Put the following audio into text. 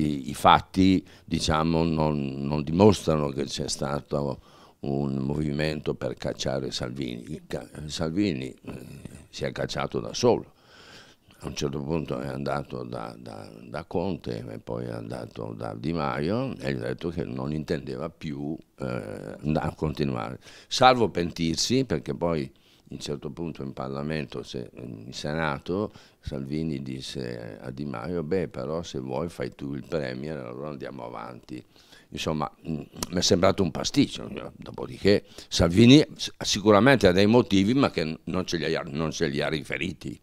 i, i fatti diciamo, non, non dimostrano che c'è stato un movimento per cacciare Salvini. Salvini eh, si è cacciato da solo. A un certo punto è andato da, da, da Conte e poi è andato da Di Maio e gli ha detto che non intendeva più eh, continuare, salvo pentirsi perché poi a un certo punto in Parlamento, se, in Senato, Salvini disse a Di Maio, beh però se vuoi fai tu il Premier, allora andiamo avanti. Insomma, mm, mi è sembrato un pasticcio, dopodiché Salvini sicuramente ha dei motivi ma che non ce li ha, ce li ha riferiti.